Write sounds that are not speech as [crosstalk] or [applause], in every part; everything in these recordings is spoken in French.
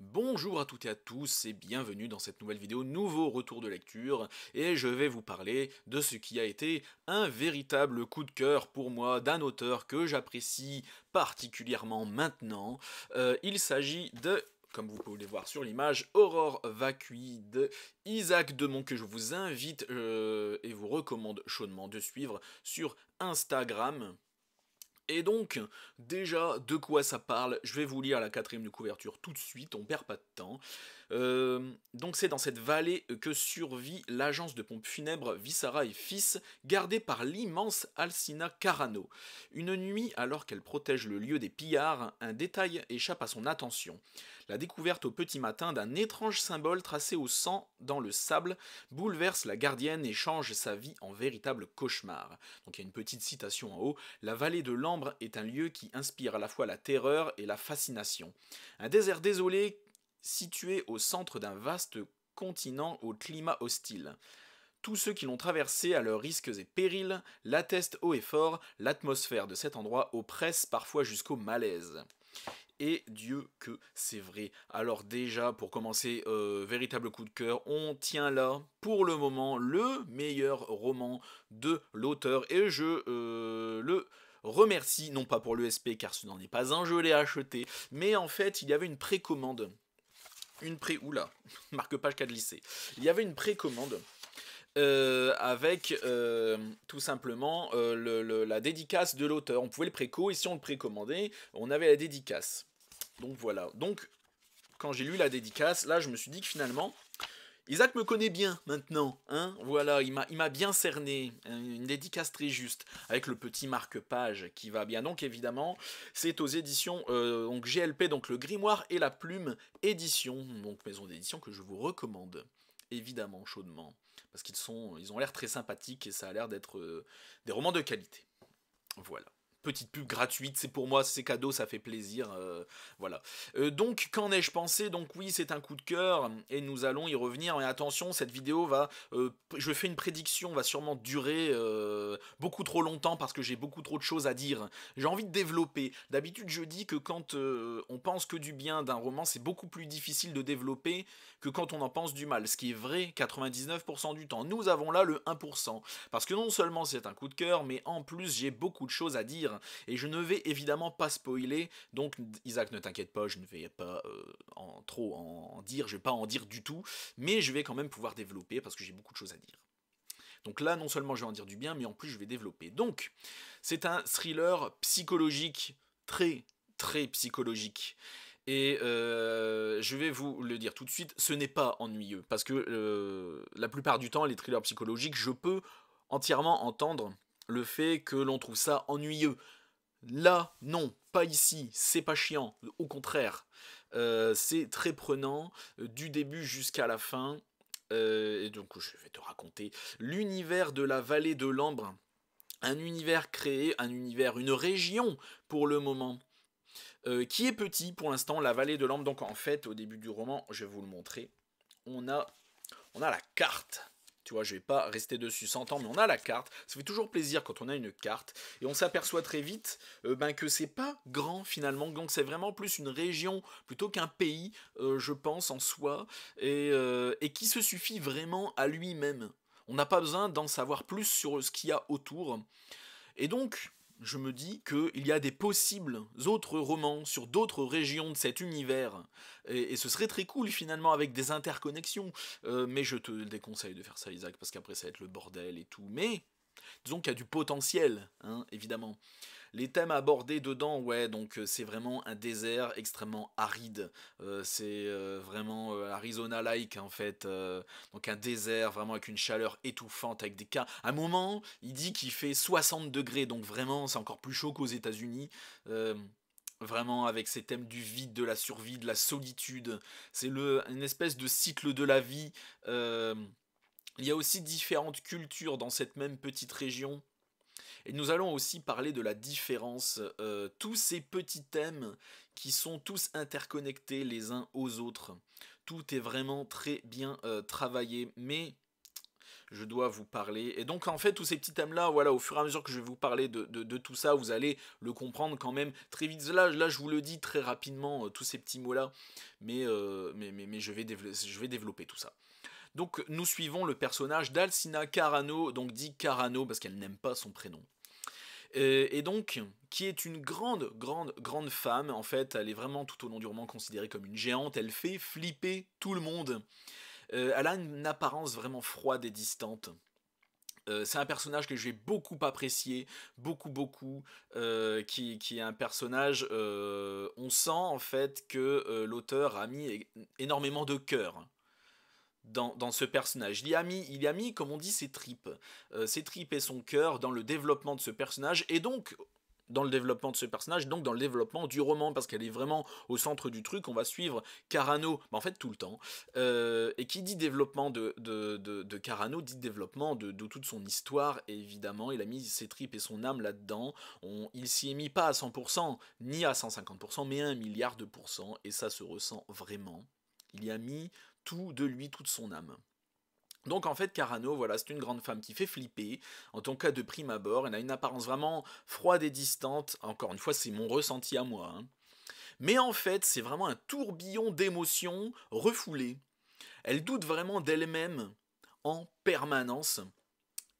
Bonjour à toutes et à tous et bienvenue dans cette nouvelle vidéo, nouveau retour de lecture et je vais vous parler de ce qui a été un véritable coup de cœur pour moi d'un auteur que j'apprécie particulièrement maintenant. Euh, il s'agit de comme vous pouvez le voir sur l'image, Aurore Vacui de Isaac Demont, que je vous invite euh, et vous recommande chaudement de suivre sur Instagram. Et donc, déjà, de quoi ça parle Je vais vous lire la quatrième de couverture tout de suite, on perd pas de temps. Euh, donc c'est dans cette vallée que survit l'agence de pompes funèbres Vissara et Fils, gardée par l'immense Alcina Carano. Une nuit, alors qu'elle protège le lieu des pillards, un détail échappe à son attention. La découverte au petit matin d'un étrange symbole tracé au sang dans le sable bouleverse la gardienne et change sa vie en véritable cauchemar. Donc il y a une petite citation en haut, La vallée de l'ambre est un lieu qui inspire à la fois la terreur et la fascination. Un désert désolé situé au centre d'un vaste continent au climat hostile. Tous ceux qui l'ont traversé à leurs risques et périls l'attestent haut et fort, l'atmosphère de cet endroit oppresse parfois jusqu'au malaise. Et Dieu que c'est vrai. Alors déjà, pour commencer, euh, véritable coup de cœur, on tient là, pour le moment, le meilleur roman de l'auteur. Et je euh, le remercie, non pas pour le SP, car ce n'en est pas un, je l'ai acheté, mais en fait, il y avait une précommande une pré... Oula, [laughs] marque-page de lycée. Il y avait une précommande euh, avec euh, tout simplement euh, la dédicace de l'auteur. On pouvait le préco et si on le précommandait, on avait la dédicace. Donc voilà. Donc quand j'ai lu la dédicace, là je me suis dit que finalement, Isaac me connaît bien maintenant, hein Voilà, il m'a bien cerné, euh, une dédicace très juste, avec le petit marque-page qui va bien. Donc évidemment, c'est aux éditions euh, donc GLP, donc le Grimoire et la Plume édition, donc maison d'édition que je vous recommande évidemment chaudement, parce qu'ils sont, ils ont l'air très sympathiques et ça a l'air d'être euh, des romans de qualité. Voilà petite pub gratuite, c'est pour moi, c'est cadeau, ça fait plaisir. Euh, voilà. Euh, donc, qu'en ai-je pensé Donc, oui, c'est un coup de cœur et nous allons y revenir. Mais attention, cette vidéo va. Euh, je fais une prédiction, va sûrement durer beaucoup trop longtemps parce que j'ai beaucoup trop de choses à dire. J'ai envie de développer. D'habitude, je dis que quand on pense que du bien d'un roman, c'est beaucoup plus difficile de développer que quand on en pense du mal. Ce qui est vrai 99% du temps. Nous avons là le 1%. Parce que non seulement c'est un coup de cœur, mais en plus, j'ai beaucoup de choses à dire. Et je ne vais évidemment pas spoiler, donc Isaac, ne t'inquiète pas, je ne vais pas euh, en trop en dire, je vais pas en dire du tout, mais je vais quand même pouvoir développer parce que j'ai beaucoup de choses à dire. Donc là, non seulement je vais en dire du bien, mais en plus je vais développer. Donc, c'est un thriller psychologique, très, très psychologique. Et euh, je vais vous le dire tout de suite, ce n'est pas ennuyeux, parce que euh, la plupart du temps, les thrillers psychologiques, je peux entièrement entendre le fait que l'on trouve ça ennuyeux. Là, non, pas ici, c'est pas chiant, au contraire. Euh, c'est très prenant, euh, du début jusqu'à la fin. Euh, et donc, je vais te raconter l'univers de la vallée de l'Ambre. Un univers créé, un univers, une région pour le moment, qui est petit pour l'instant, la vallée de l'Ambre. Donc, en fait, au début du roman, je vais vous le montrer, on a, on a la carte tu vois, je vais pas rester dessus 100 ans, mais on a la carte. Ça fait toujours plaisir quand on a une carte. Et on s'aperçoit très vite euh, ben, que c'est pas grand finalement. Donc c'est vraiment plus une région plutôt qu'un pays, euh, je pense, en soi. Et, euh, et qui se suffit vraiment à lui-même. On n'a pas besoin d'en savoir plus sur ce qu'il y a autour. Et donc, je me dis qu'il y a des possibles autres romans sur d'autres régions de cet univers. Et, ce serait très cool finalement avec des interconnexions. Euh, mais je te déconseille de faire ça Isaac parce qu'après ça va être le bordel et tout. Mais disons qu'il y a du potentiel, hein, évidemment. Les thèmes abordés dedans, ouais, donc euh, c'est vraiment un désert extrêmement aride. Euh, c'est euh, vraiment Arizona-like en fait. donc un désert vraiment avec une chaleur étouffante, avec des cas. À un moment, il dit qu'il fait 60 degrés, donc vraiment c'est encore plus chaud qu'aux États-Unis vraiment avec ces thèmes du vide, de la survie, de la solitude. C'est une espèce de cycle de la vie. il y a aussi différentes cultures dans cette même petite région. Et nous allons aussi parler de la différence, euh, tous ces petits thèmes qui sont tous interconnectés les uns aux autres. Tout est vraiment très bien euh, travaillé, mais je dois vous parler. Et donc en fait tous ces petits thèmes là, voilà, au fur et à mesure que je vais vous parler de, tout ça, vous allez le comprendre quand même très vite. Là, là je vous le dis très rapidement, euh, tous ces petits mots là, mais, mais, mais je, vais je, vais développer tout ça. Donc nous suivons le personnage d'Alcina Carano, donc dit Carano parce qu'elle n'aime pas son prénom. Euh, et donc, qui est une grande, grande, grande femme. En fait, elle est vraiment tout au long du roman considérée comme une géante. Elle fait flipper tout le monde. Euh, elle a une apparence vraiment froide et distante. Euh, c'est un personnage que j'ai beaucoup apprécié, beaucoup beaucoup, qui, qui, est un personnage, on sent en fait que l'auteur a mis énormément de cœur dans, dans, ce personnage. Il y, a mis, il a mis, comme on dit, ses tripes. Euh, ses tripes et son cœur dans le développement de ce personnage, et donc dans le développement de ce personnage, donc dans le développement du roman, parce qu'elle est vraiment au centre du truc. On va suivre Carano, bah, en fait tout le temps. Euh, et qui dit développement de, de, de, Carano, dit développement de, de, toute son histoire, évidemment, il a mis ses tripes et son âme là-dedans. il s'y est mis pas à 100%, ni à 150%, mais à un milliard de pourcents, et ça se ressent vraiment. Il y a mis tout de lui, toute son âme. Donc en fait, Carano, voilà, c'est une grande femme qui fait flipper, en ton cas de prime abord, elle a une apparence vraiment froide et distante, encore une fois, c'est mon ressenti à moi. Hein. Mais en fait, c'est vraiment un tourbillon d'émotions refoulées. Elle doute vraiment d'elle-même en permanence.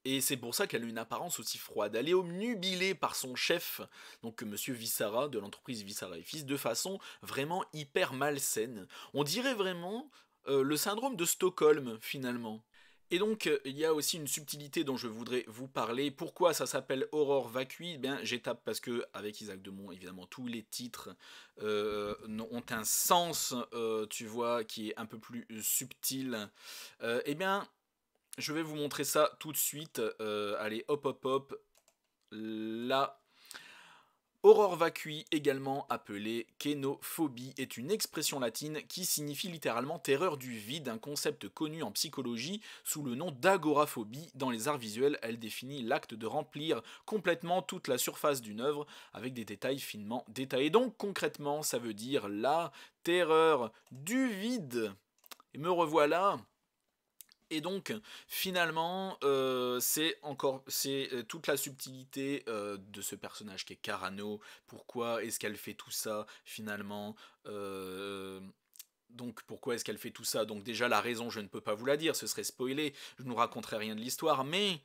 Et c'est pour ça qu'elle a une apparence aussi froide. Elle est omnubilée par son chef, donc euh, Monsieur Vissara, de l'entreprise Vissara et Fils, de façon vraiment hyper malsaine. On dirait vraiment, euh, le syndrome de Stockholm finalement. Et donc, euh, il y a aussi une subtilité dont je voudrais vous parler. Pourquoi ça s'appelle Aurore Vacui eh Bien, j'étape parce que, avec Isaac Demont, évidemment, tous les titres euh, ont un sens, tu vois, qui est un peu plus subtil. eh bien, je vais vous montrer ça tout de suite. allez, hop, hop, hop. Là, Aurore vacui, également appelée kénophobie, est une expression latine qui signifie littéralement terreur du vide, un concept connu en psychologie sous le nom d'agoraphobie. Dans les arts visuels, elle définit l'acte de remplir complètement toute la surface d'une œuvre avec des détails finement détaillés. Donc concrètement, ça veut dire la terreur du vide. Et me revoilà et donc, finalement, euh, c'est encore c'est euh, toute la subtilité euh, de ce personnage qui est Carano. Pourquoi est-ce qu'elle fait tout ça finalement donc pourquoi est-ce qu'elle fait tout ça Donc déjà la raison je ne peux pas vous la dire, ce serait spoiler, je ne vous raconterai rien de l'histoire, mais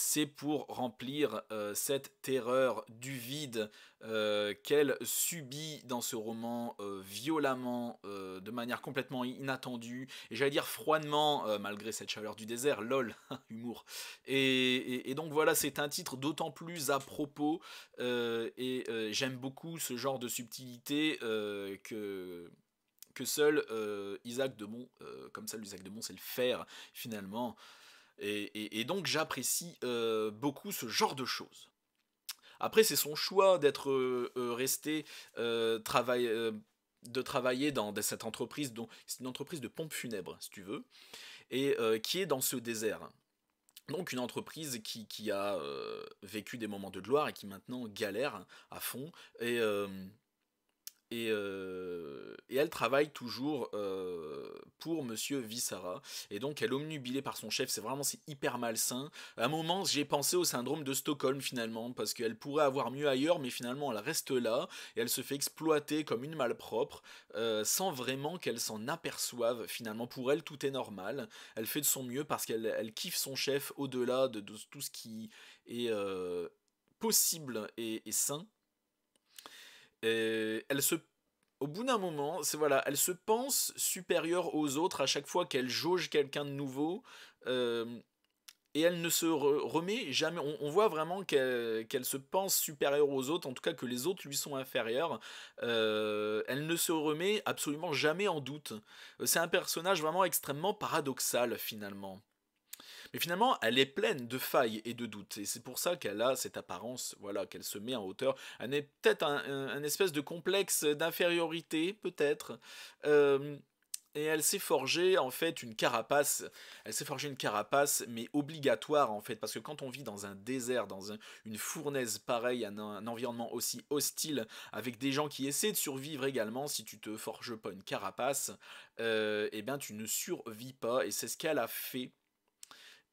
c'est pour remplir euh, cette terreur du vide euh, qu'elle subit dans ce roman euh, violemment, de manière complètement inattendue, et j'allais dire froidement, malgré cette chaleur du désert, lol, [laughs] humour. Et, donc voilà, c'est un titre d'autant plus à propos, et j'aime beaucoup ce genre de subtilité que seul Isaac de Mont, comme ça, Isaac de Mont, c'est le faire finalement. Et, donc j'apprécie euh, beaucoup ce genre de choses. Après, c'est son choix d'être euh, euh, resté de travailler dans cette entreprise, dont c'est une entreprise de pompes funèbres, si tu veux, et qui est dans ce désert. Donc une entreprise qui, qui a vécu des moments de gloire et qui maintenant galère à fond. Et euh, et, elle travaille toujours euh, pour Monsieur Vissara. Et donc elle est omnubilée par son chef. C'est vraiment c'est hyper malsain. À un moment, j'ai pensé au syndrome de Stockholm finalement, parce qu'elle pourrait avoir mieux ailleurs, mais finalement elle reste là et elle se fait exploiter comme une malpropre, euh, sans vraiment qu'elle s'en aperçoive. Finalement, pour elle, tout est normal. Elle fait de son mieux parce qu'elle elle kiffe son chef au-delà de, tout ce qui est possible et, sain. Et elle se au bout d'un moment, c'est voilà, elle se pense supérieure aux autres à chaque fois qu'elle jauge quelqu'un de nouveau. Euh, et elle ne se remet jamais. On, voit vraiment qu'elle se pense supérieure aux autres, en tout cas que les autres lui sont inférieurs. Euh, elle ne se remet absolument jamais en doute. Euh, c'est un personnage vraiment extrêmement paradoxal finalement. Mais finalement, elle est pleine de failles et de doutes. Et c'est pour ça qu'elle a cette apparence, voilà, qu'elle se met en hauteur. Elle est peut-être un, espèce de complexe d'infériorité, peut-être. et elle s'est forgée en fait une carapace. Elle s'est forgée une carapace, mais obligatoire en fait, parce que quand on vit dans un désert, dans une fournaise pareille, un, environnement aussi hostile, avec des gens qui essaient de survivre également, si tu te forges pas une carapace, euh, eh bien tu ne survis pas. Et c'est ce qu'elle a fait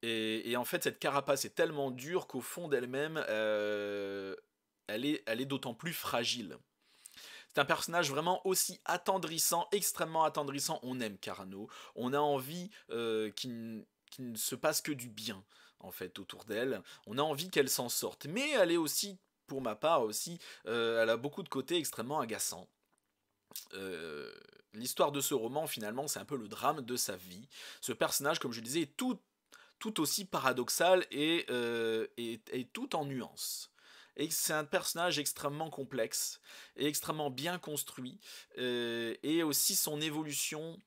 et, en fait, cette carapace est tellement dure qu'au fond d'elle-même, euh, elle est, elle est d'autant plus fragile. C'est un personnage vraiment aussi attendrissant, extrêmement attendrissant. On aime Carano, on a envie euh, qu'il ne se passe que du bien, en fait, autour d'elle. On a envie qu'elle s'en sorte. Mais elle est aussi, pour ma part aussi, euh, elle a beaucoup de côtés extrêmement agaçants. L'histoire de ce roman, finalement, c'est un peu le drame de sa vie. Ce personnage, comme je le disais, est tout tout aussi paradoxal euh, et, tout en nuances. Et c'est un personnage extrêmement complexe et extrêmement bien construit, euh, et aussi son évolution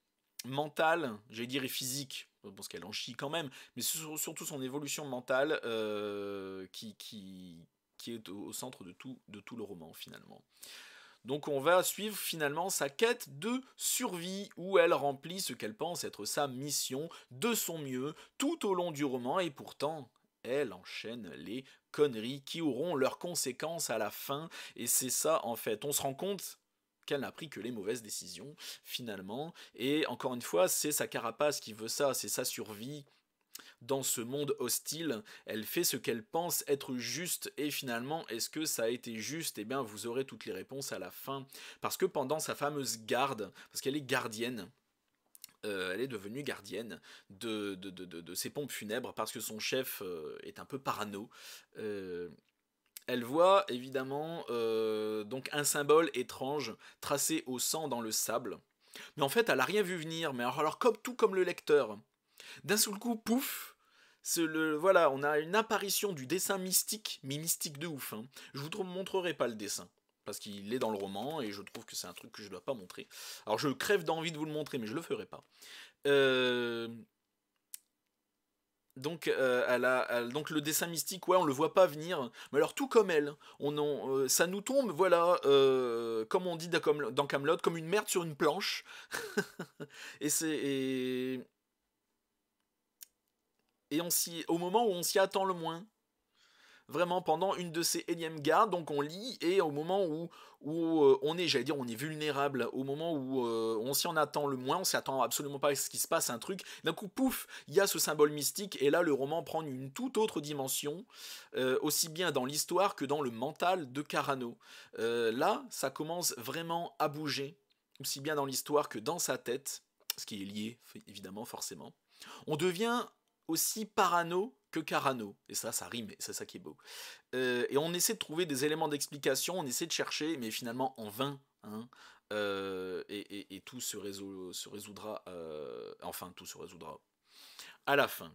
mentale, j'allais dire et physique, parce qu'elle en chie quand même, mais surtout son évolution mentale euh, qui, qui, qui, est au, centre de tout, de tout le roman finalement. Donc on va suivre finalement sa quête de survie où elle remplit ce qu'elle pense être sa mission de son mieux tout au long du roman et pourtant elle enchaîne les conneries qui auront leurs conséquences à la fin et c'est ça en fait. On se rend compte qu'elle n'a pris que les mauvaises décisions finalement et encore une fois c'est sa carapace qui veut ça, c'est sa survie dans ce monde hostile, elle fait ce qu'elle pense être juste et finalement est-ce que ça a été juste Eh bien vous aurez toutes les réponses à la fin. Parce que pendant sa fameuse garde, parce qu'elle est gardienne, euh, elle est devenue gardienne de, de, ses pompes funèbres parce que son chef euh, est un peu parano. Euh, elle voit évidemment donc un symbole étrange tracé au sang dans le sable. Mais en fait, elle n'a rien vu venir. Mais alors, alors comme, tout comme le lecteur, d'un seul coup, pouf, le, voilà, on a une apparition du dessin mystique, mais mystique de ouf. Je hein. Je vous montrerai pas le dessin parce qu'il est dans le roman et je trouve que c'est un truc que je dois pas montrer. Alors je crève d'envie de vous le montrer, mais je le ferai pas. Euh, donc, euh, a, donc le dessin mystique, ouais, on le voit pas venir. Mais alors tout comme elle, on en, euh, ça nous tombe, voilà, comme on dit dans Camelot, comme une merde sur une planche. [laughs] et c'est et au moment où on s'y attend le moins. Vraiment pendant une de ces énièmes gardes, donc on lit et au moment où, où euh, on est, j'allais dire, on est vulnérable, au moment où euh, on s'y en attend le moins, on s'y attend absolument pas à ce qui se passe, un truc, d'un coup, pouf, il y a ce symbole mystique et là le roman prend une toute autre dimension, euh, aussi bien dans l'histoire que dans le mental de Carano. là, ça commence vraiment à bouger, aussi bien dans l'histoire que dans sa tête, ce qui est lié évidemment forcément. On devient aussi parano que Carano. Et ça, ça rime, c'est ça qui est beau. Euh, et on essaie de trouver des éléments d'explication, on essaie de chercher, mais finalement en vain. Hein. Euh, et, tout se, résoudra, euh, enfin tout se résoudra à la fin.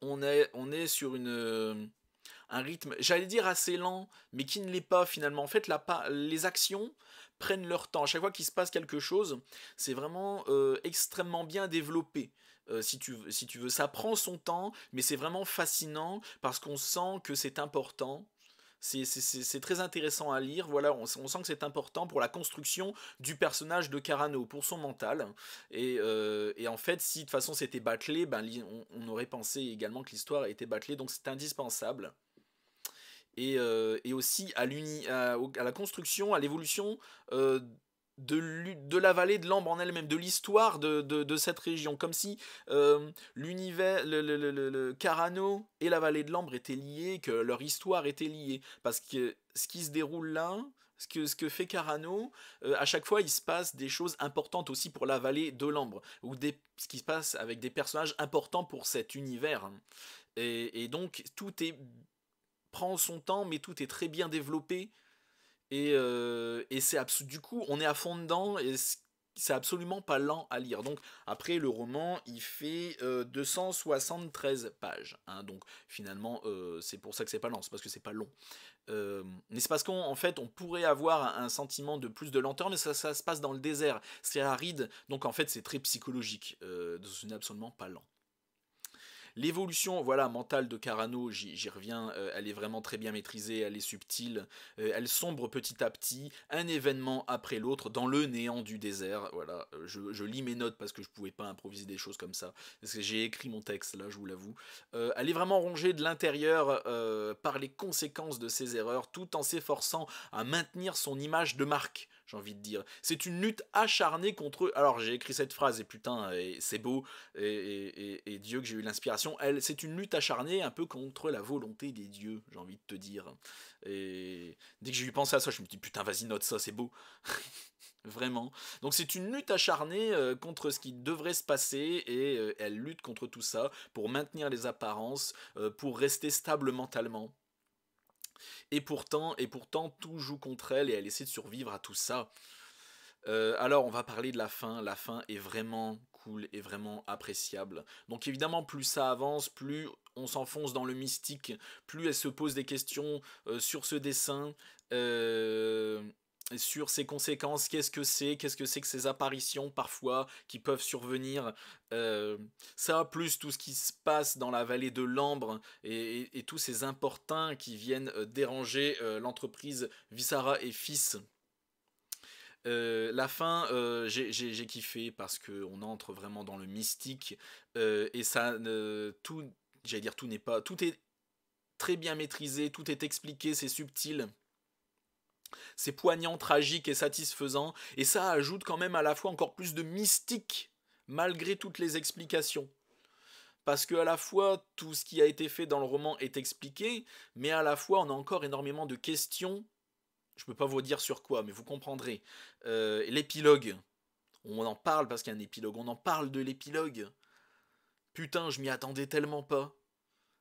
On est, on est sur une, un rythme, j'allais dire assez lent, mais qui ne l'est pas finalement. En fait, la, les actions prennent leur temps. À chaque fois qu'il se passe quelque chose, c'est vraiment extrêmement bien développé. Euh, si, tu, veux, ça prend son temps, mais c'est vraiment fascinant parce qu'on sent que c'est important. C'est très intéressant à lire. Voilà, on, sent que c'est important pour la construction du personnage de Carano, pour son mental. Euh, et, en fait, si de toute façon c'était bâclé, ben, on, aurait pensé également que l'histoire était bâclée, donc c'est indispensable. Et, euh, aussi à, la construction, à l'évolution de, la vallée de l'Ambre en elle-même, de l'histoire de, cette région, comme si euh, l'univers, le, Carano et la vallée de l'Ambre étaient liés, que leur histoire était liée, parce que ce qui se déroule là, ce que, ce que fait Carano, euh, à chaque fois il se passe des choses importantes aussi pour la vallée de l'Ambre, ou des, ce qui se passe avec des personnages importants pour cet univers. Et, donc tout est, prend son temps, mais tout est très bien développé et, euh, et c'est du coup, on est à fond dedans et c'est absolument pas lent à lire. Donc après le roman, il fait 273 euh, pages. Hein. donc finalement, euh, c'est pour ça que c'est pas lent, c'est parce que c'est pas long. mais c'est parce qu'en fait, on pourrait avoir un sentiment de plus de lenteur, mais ça, ça se passe dans le désert, c'est aride, donc en fait, c'est très psychologique. ce n'est absolument pas lent. L'évolution voilà, mentale de Carano, j'y reviens, euh, elle est vraiment très bien maîtrisée, elle est subtile, euh, elle sombre petit à petit, un événement après l'autre, dans le néant du désert. Voilà, euh, je, lis mes notes parce que je pouvais pas improviser des choses comme ça, parce que j'ai écrit mon texte là, je vous l'avoue. elle est vraiment rongée de l'intérieur par les conséquences de ses erreurs, tout en s'efforçant à maintenir son image de marque j'ai envie de dire. C'est une lutte acharnée contre Alors j'ai écrit cette phrase et putain, c'est beau, et, Dieu que j'ai eu l'inspiration. Elle, c'est une lutte acharnée un peu contre la volonté des dieux, j'ai envie de te dire. Et dès que j'ai eu pensé à ça, je me dis putain, vas-y, note ça, c'est beau. [laughs] Vraiment. Donc c'est une lutte acharnée euh, contre ce qui devrait se passer et euh, elle lutte contre tout ça pour maintenir les apparences, euh, pour rester stable mentalement. Et pourtant, et pourtant, tout joue contre elle et elle essaie de survivre à tout ça. Euh, alors, on va parler de la fin. La fin est vraiment cool et vraiment appréciable. Donc, évidemment, plus ça avance, plus on s'enfonce dans le mystique, plus elle se pose des questions euh, sur ce dessin. Euh, sur ses conséquences, qu'est-ce que c'est, qu'est-ce que c'est que ces apparitions parfois qui peuvent survenir, euh, ça plus tout ce qui se passe dans la vallée de l'Ambre et, tous ces importuns qui viennent euh, déranger euh, l'entreprise visara et Fils. la fin, j'ai kiffé parce qu'on entre vraiment dans le mystique et ça, tout, j'allais dire tout n'est pas, tout est très bien maîtrisé, tout est expliqué, c'est subtil c'est poignant, tragique et satisfaisant, et ça ajoute quand même à la fois encore plus de mystique, malgré toutes les explications. Parce que à la fois tout ce qui a été fait dans le roman est expliqué, mais à la fois on a encore énormément de questions. Je ne peux pas vous dire sur quoi, mais vous comprendrez. Euh, l'épilogue, on en parle parce qu'il y a un épilogue, on en parle de l'épilogue. Putain, je m'y attendais tellement pas.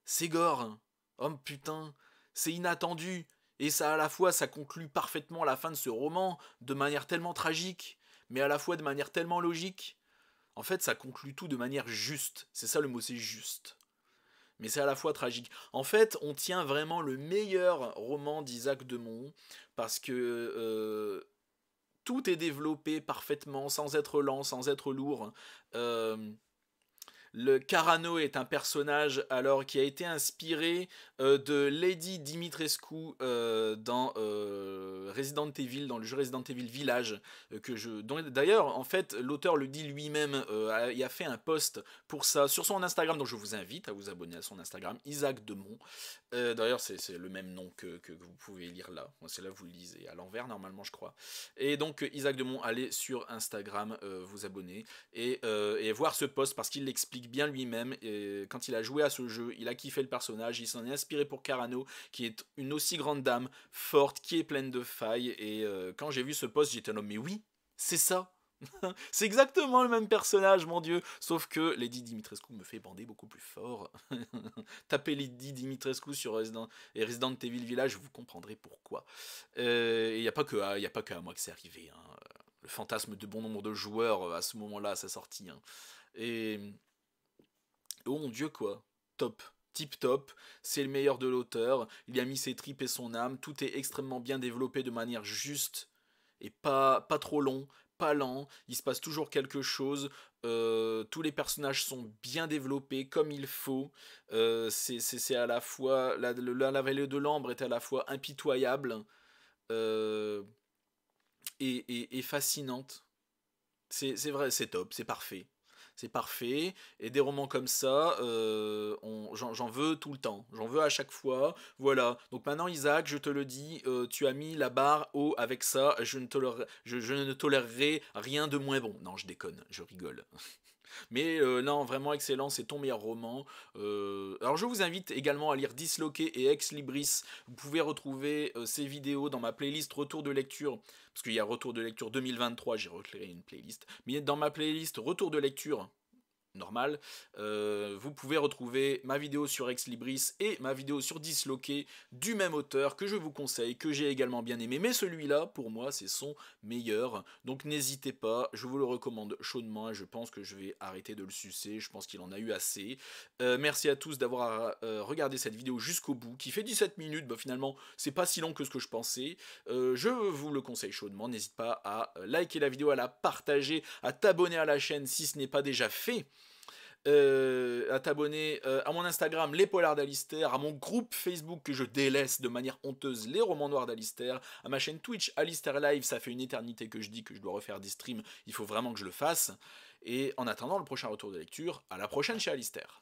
C'est gore. Oh putain, c'est inattendu. Et ça, à la fois, ça conclut parfaitement la fin de ce roman de manière tellement tragique, mais à la fois de manière tellement logique. En fait, ça conclut tout de manière juste. C'est ça le mot, c'est juste. Mais c'est à la fois tragique. En fait, on tient vraiment le meilleur roman d'Isaac Demont parce que euh, tout est développé parfaitement, sans être lent, sans être lourd. Euh, le Carano est un personnage alors qui a été inspiré euh, de Lady Dimitrescu euh, dans euh, Resident Evil, dans le jeu Resident Evil Village, que je. D'ailleurs, en fait, l'auteur le dit lui-même. il a fait un post pour ça sur son Instagram, donc je vous invite à vous abonner à son Instagram, Isaac Demont. D'ailleurs, c'est le même nom que, que, vous pouvez lire là. C'est là vous le lisez à l'envers normalement, je crois. Et donc Isaac Demont, allez sur Instagram, vous abonner et, et voir ce post parce qu'il l'explique bien lui-même. Et quand il a joué à ce jeu, il a kiffé le personnage, il s'en est inspiré pour Carano, qui est une aussi grande dame, forte, qui est pleine de failles. Et euh, quand j'ai vu ce post, j'étais homme mais oui, c'est ça. [laughs] c'est exactement le même personnage, mon dieu. Sauf que Lady Dimitrescu me fait bander beaucoup plus fort. [laughs] Tapez Lady Dimitrescu sur Resident, et Resident Evil Village, vous comprendrez pourquoi. Euh, et Il n'y ah, a pas que à, y a pas que moi que c'est arrivé. Hein. Le fantasme de bon nombre de joueurs euh, à ce moment-là, à sa sortie. Hein. Et Oh mon dieu quoi, top tip top, c'est le meilleur de l'auteur, il a mis ses tripes et son âme, tout est extrêmement bien développé de manière juste et pas, pas trop long, pas lent, il se passe toujours quelque chose, euh, tous les personnages sont bien développés comme il faut, euh, c'est à la fois, la, vallée de l'ambre est à la fois impitoyable euh, et fascinante. C'est vrai, c'est top, c'est parfait c'est parfait. Et des romans comme ça, euh, j'en veux tout le temps. J'en veux à chaque fois. Voilà. Donc maintenant, Isaac, je te le dis, euh, tu as mis la barre haut avec ça. Je ne, je ne tolérerai rien de moins bon. Non, je déconne, je rigole. [laughs] Mais euh, non, vraiment excellent, c'est ton meilleur roman. Euh, alors je vous invite également à lire Disloqué et Ex Libris. Vous pouvez retrouver euh, ces vidéos dans ma playlist Retour de lecture, parce qu'il y a Retour de lecture 2023, j'ai recréé une playlist. Mais dans ma playlist Retour de lecture, normal. Euh, vous pouvez retrouver ma vidéo sur Ex Libris et ma vidéo sur Disloqué du même auteur que je vous conseille, que j'ai également bien aimé, mais celui-là, pour moi, c'est son meilleur. Donc n'hésitez pas, je vous le recommande chaudement et je pense que je vais arrêter de le sucer, je pense qu'il en a eu assez. Euh, merci à tous d'avoir euh, regardé cette vidéo jusqu'au bout, qui fait 17 minutes, bah, finalement, c'est pas si long que ce que je pensais. je vous le conseille chaudement, n'hésite pas à liker la vidéo, à la partager, à t'abonner à la chaîne si ce n'est pas déjà fait. Euh, à t'abonner euh, à mon Instagram, les Polars d'Alistair, à mon groupe Facebook que je délaisse de manière honteuse, les romans noirs d'Alistair, à ma chaîne Twitch, Alistair Live, ça fait une éternité que je dis que je dois refaire des streams, il faut vraiment que je le fasse. Et en attendant le prochain retour de lecture, à la prochaine chez Alistair.